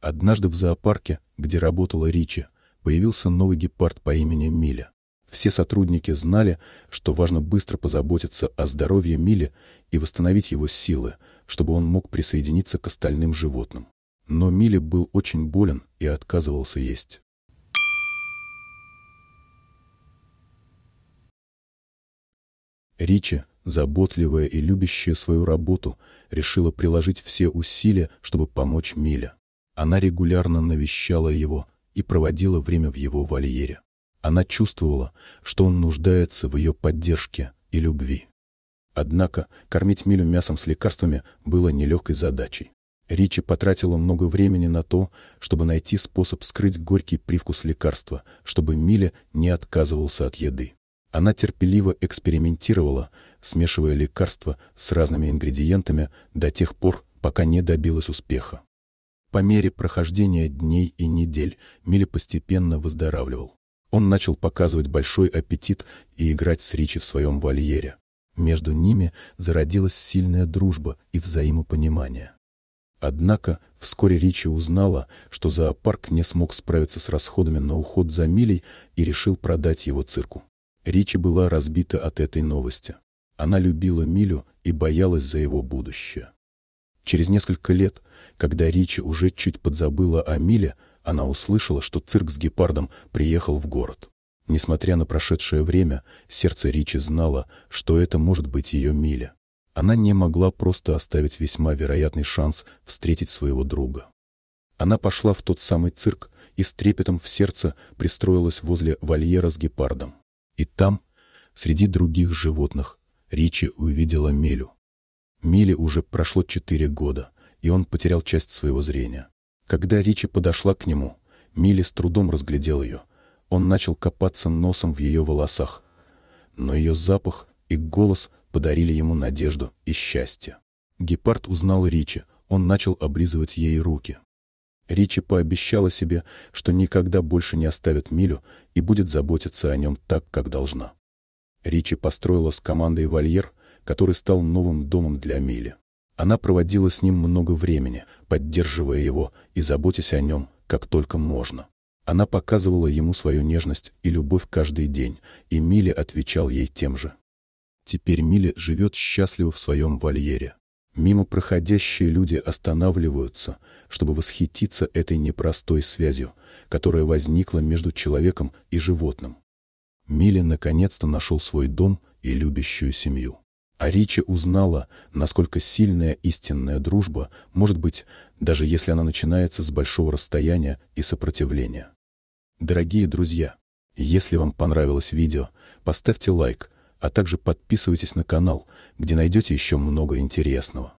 Однажды в зоопарке, где работала Ричи, появился новый гепард по имени Миля. Все сотрудники знали, что важно быстро позаботиться о здоровье Мили и восстановить его силы, чтобы он мог присоединиться к остальным животным. Но Мили был очень болен и отказывался есть. Ричи, заботливая и любящая свою работу, решила приложить все усилия, чтобы помочь Миле. Она регулярно навещала его и проводила время в его вольере. Она чувствовала, что он нуждается в ее поддержке и любви. Однако кормить Милю мясом с лекарствами было нелегкой задачей. Ричи потратила много времени на то, чтобы найти способ скрыть горький привкус лекарства, чтобы Миля не отказывался от еды. Она терпеливо экспериментировала, смешивая лекарства с разными ингредиентами до тех пор, пока не добилась успеха. По мере прохождения дней и недель Милли постепенно выздоравливал. Он начал показывать большой аппетит и играть с Ричи в своем вольере. Между ними зародилась сильная дружба и взаимопонимание. Однако вскоре Ричи узнала, что зоопарк не смог справиться с расходами на уход за Милей и решил продать его цирку. Ричи была разбита от этой новости. Она любила Милю и боялась за его будущее. Через несколько лет, когда Ричи уже чуть подзабыла о Миле, она услышала, что цирк с гепардом приехал в город. Несмотря на прошедшее время, сердце Ричи знало, что это может быть ее Миля. Она не могла просто оставить весьма вероятный шанс встретить своего друга. Она пошла в тот самый цирк и с трепетом в сердце пристроилась возле вольера с гепардом. И там, среди других животных, Ричи увидела Мелю. Миле уже прошло четыре года, и он потерял часть своего зрения. Когда Ричи подошла к нему, Миле с трудом разглядел ее. Он начал копаться носом в ее волосах. Но ее запах и голос подарили ему надежду и счастье. Гепард узнал Ричи, он начал облизывать ей руки. Ричи пообещала себе, что никогда больше не оставит Милю и будет заботиться о нем так, как должна. Ричи построила с командой вольер, который стал новым домом для Мили. Она проводила с ним много времени, поддерживая его и заботясь о нем, как только можно. Она показывала ему свою нежность и любовь каждый день, и Миле отвечал ей тем же. Теперь Миле живет счастливо в своем вольере. Мимо проходящие люди останавливаются, чтобы восхититься этой непростой связью, которая возникла между человеком и животным. Миле наконец-то нашел свой дом и любящую семью. А Ричи узнала, насколько сильная истинная дружба может быть, даже если она начинается с большого расстояния и сопротивления. Дорогие друзья, если вам понравилось видео, поставьте лайк, а также подписывайтесь на канал, где найдете еще много интересного.